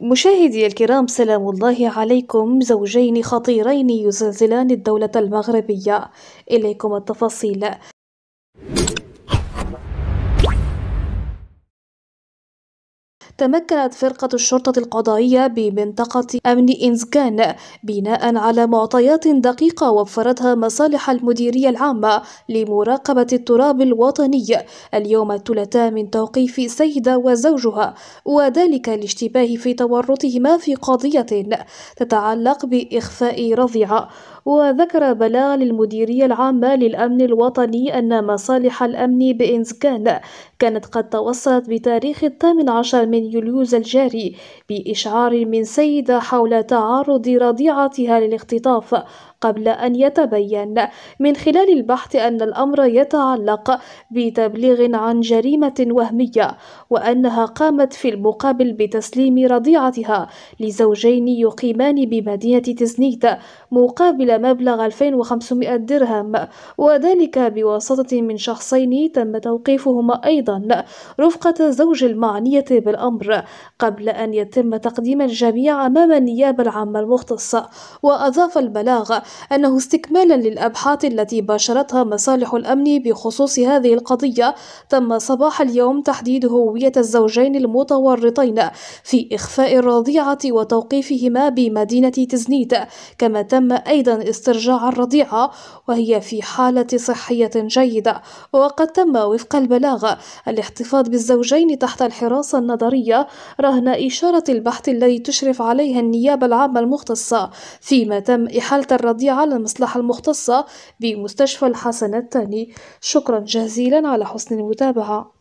مشاهدي الكرام سلام الله عليكم زوجين خطيرين يزلزلان الدولة المغربية إليكم التفاصيل تمكنت فرقة الشرطة القضائية بمنطقة أمن إنزكان بناء على معطيات دقيقة وفرتها مصالح المديرية العامة لمراقبة التراب الوطني اليوم الثلاثاء من توقيف سيدة وزوجها وذلك لاشتباه في تورطهما في قضية تتعلق بإخفاء رضيعة وذكر بلاغ للمديرية العامة للأمن الوطني أن مصالح الأمن بإنزكان كانت قد توصلت بتاريخ الثامن عشر من يوليوز الجاري بإشعار من سيدة حول تعرض رضيعتها للاختطاف قبل أن يتبين من خلال البحث أن الأمر يتعلق بتبليغ عن جريمة وهمية وأنها قامت في المقابل بتسليم رضيعتها لزوجين يقيمان بمدينة تزنيت مقابل مبلغ 2500 درهم وذلك بواسطة من شخصين تم توقيفهما أيضا رفقة زوج المعنية بالأمر قبل أن يتم تقديم الجميع أمام النيابة العامة المختصة وأضاف البلاغ أنه استكمالا للأبحاث التي باشرتها مصالح الأمن بخصوص هذه القضية تم صباح اليوم تحديد هوية الزوجين المتورطين في إخفاء الرضيعة وتوقيفهما بمدينة تزنيت كما تم أيضا استرجاع الرضيعة وهي في حالة صحية جيدة وقد تم وفق البلاغ الاحتفاظ بالزوجين تحت الحراسة النظرية رهن إشارة البحث الذي تشرف عليها النيابة العامة المختصة فيما تم إحالة الرضيعة للمصلحة المختصة بمستشفى الحسن الثاني شكرا جزيلا على حسن المتابعة